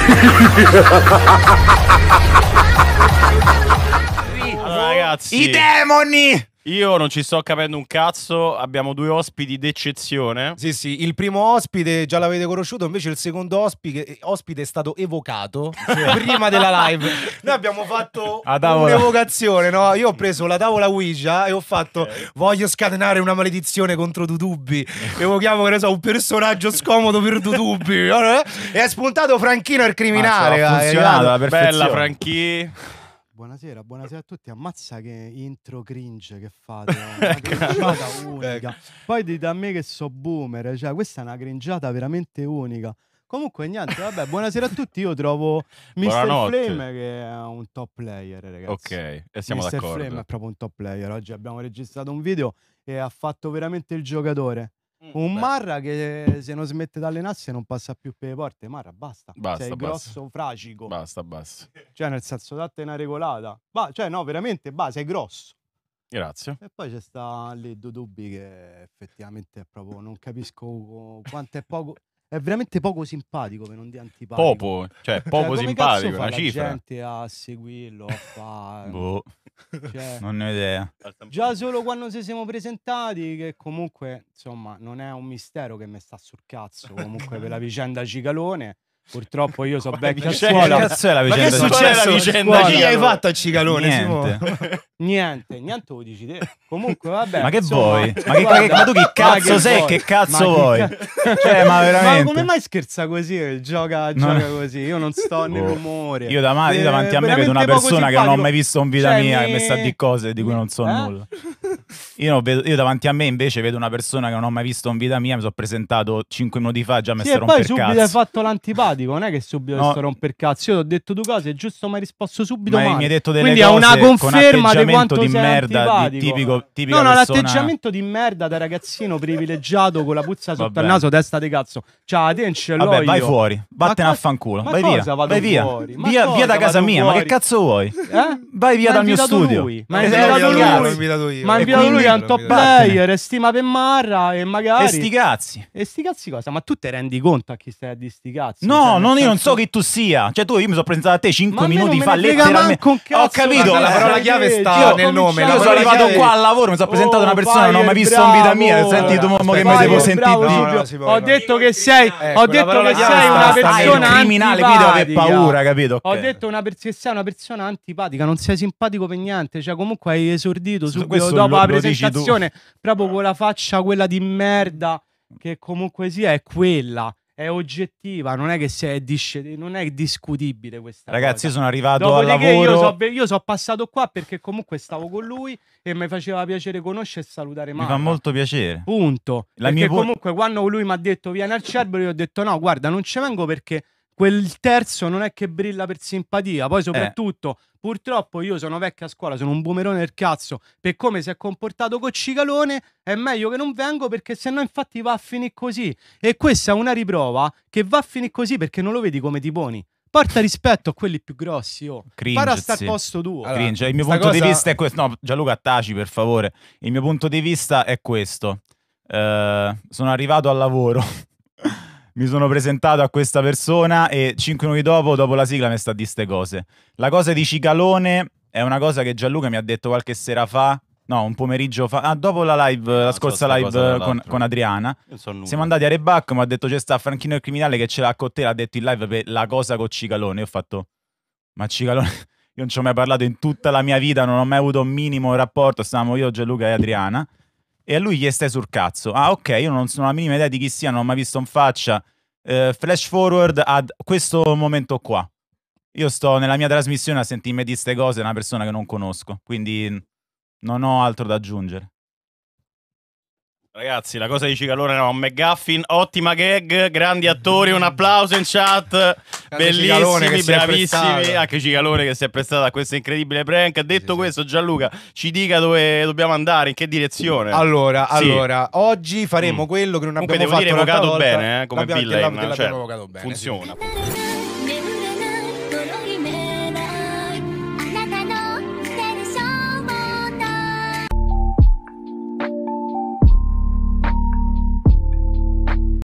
allora, ragazzi. I demoni! Io non ci sto capendo un cazzo, abbiamo due ospiti d'eccezione. Sì, sì, il primo ospite già l'avete conosciuto, invece il secondo ospite, eh, ospite è stato evocato cioè, prima della live. Noi abbiamo fatto un'evocazione, no? Io ho preso la tavola Ouija e ho fatto okay. voglio scatenare una maledizione contro Dutubi. Evochiamo, che ne so, un personaggio scomodo per Dutubi. e eh? è spuntato Franchino il criminale. Ah, cioè, ha eh, funzionato, è la Bella Franchino buonasera, buonasera a tutti. Ammazza che intro cringe che fate, una ecco. cringiata ecco. unica. Poi dite a me che so boomer, cioè questa è una cringiata veramente unica. Comunque niente, vabbè, buonasera a tutti. Io trovo Mr. Flame che è un top player, ragazzi. Ok, e siamo Mr. d'accordo. Flame è proprio un top player. Oggi abbiamo registrato un video e ha fatto veramente il giocatore. Mm, Un Beh. Marra che se non smette di allenarsi non passa più per le porte. Marra, basta. basta Sei basta. grosso, fragico. Basta, basta. Cioè, nel senso, datte una regolata. Bah, cioè, no, veramente, bah, sei grosso. Grazie. E poi c'è sta lì due dubbi che effettivamente è proprio non capisco quanto è poco è veramente poco simpatico per non dire antipatico. Poco, cioè, cioè poco cioè, simpatico, una cifra. la gente a seguirlo, a fare... boh. Cioè, non ho idea. Già solo quando ci siamo presentati, che comunque, insomma, non è un mistero che mi sta sul cazzo, comunque per la vicenda Cicalone. Purtroppo io so vecchio a scuola. Che cazzo è la vicenda? Ma che è successo? Vicenda che gli hai fatto a Cicalone? Niente. niente, niente lo dici te. Comunque vabbè. Ma che insomma, vuoi? Ma, che, ma tu chi cazzo che sei? Vuoi? Che cazzo ma vuoi? Che cioè, ma veramente. Ma come mai scherza così? Gioca, gioca no. così. Io non sto nell'umore. Boh. Io, da, io davanti a me eh, vedo una persona che non ho mai visto in vita cioè, mia mi... che mi sta di cose di cui non so eh? nulla. Io, vedo, io, davanti a me invece vedo una persona che non ho mai visto in vita mia, mi sono presentato 5 minuti fa, già mi sì, sto romper cazzo. E poi subito hai fatto l'antipatico, non è che subito no. sto romper cazzo. Io ti ho detto due cose, è giusto, mi hai risposto subito ma male. mi hai detto delle Quindi cose una conferma con di quanto di merda, antipatico. di tipico, No, no, persona... l'atteggiamento di merda da ragazzino privilegiato con la puzza sotto Vabbè. il naso, testa di cazzo. Ciao, cioè, te non ce l'ho Vabbè, io. vai fuori, vattene a fanculo, vai via, vai via, via, via da casa mia, ma che cazzo vuoi? Eh? vai via dal mio studio. Lui. Ma è invitato lui. Invitato io. Ma è invitato lui è un top player, stima per Marra e magari... E sti cazzi. E sti cazzi cosa? Ma tu te rendi conto a chi stai a di sti cazzi? No, cioè, non io non so chi tu sia. Cioè tu, io mi sono presentato a te 5 minuti fa letteralmente. Ho capito. Cioè, la parola chiave sta nel nome. Io sono arrivato qua al lavoro, mi sono presentato a una oh, persona non ho mai visto in vita mia. Senti tu, che mi devo sentire. Ho detto che sei una persona criminale, quindi ho paura, capito? Ho detto che sei una persona antipatica, non si sei simpatico per niente. Cioè, comunque hai esordito subito dopo lo, la presentazione, proprio con la faccia quella di merda, che comunque sia, è quella è oggettiva, non è che sia disce, non è discutibile questa Ragazzi, cosa. io sono arrivato Dopodiché al lavoro. Io sono so passato qua perché comunque stavo con lui e mi faceva piacere conoscere e salutare Marco. Mi fa molto piacere. Punto. La perché mia... comunque quando lui mi ha detto vieni al cerbero, io ho detto no, guarda, non ci vengo perché quel terzo non è che brilla per simpatia. Poi, eh. soprattutto, eh. purtroppo io sono vecchio a scuola, sono un boomerone del cazzo. Per come si è comportato con Cicalone, è meglio che non vengo perché sennò, infatti, va a finire così. E questa è una riprova che va a finire così perché non lo vedi come ti poni. Porta rispetto a quelli più grossi, io. Oh. Cringe, Para sta al sì. posto tuo. Allora, Cringe. Il mio punto cosa... di vista è questo. No, Gianluca, taci per favore. Il mio punto di vista è questo. Uh, sono arrivato al lavoro mi sono presentato a questa persona e cinque minuti dopo, dopo la sigla, mi sta di ste cose. La cosa di Cicalone è una cosa che Gianluca mi ha detto qualche sera fa, no, un pomeriggio fa, ah, dopo la live, eh, no, la scorsa so live con, con, Adriana, siamo andati a Rebacco, mi ha detto c'è sta Franchino il criminale che ce l'ha con te, l'ha detto in live per la cosa con Cicalone, io ho fatto, ma Cicalone, io non ci ho mai parlato in tutta la mia vita, non ho mai avuto un minimo rapporto, stavamo io, Gianluca e Adriana, e a lui gli stai sul cazzo. Ah, ok, io non sono la minima idea di chi sia, non ho mai visto in faccia. Eh, flash forward a questo momento qua. Io sto nella mia trasmissione a sentirmi di queste cose da una persona che non conosco, quindi non ho altro da aggiungere. Ragazzi, la cosa di Cicalone era un McGuffin, ottima gag, grandi attori, un applauso in chat, Anche bellissimi, bravissimi, anche Cicalone che si è prestato a questo incredibile prank. Detto sì, questo, Gianluca, ci dica dove dobbiamo andare, in che direzione. Allora, sì. allora oggi faremo mm. quello che non Comunque abbiamo Comunque, devo dire, evocato bene, eh, come Villain, cioè, bene, funziona. Sì.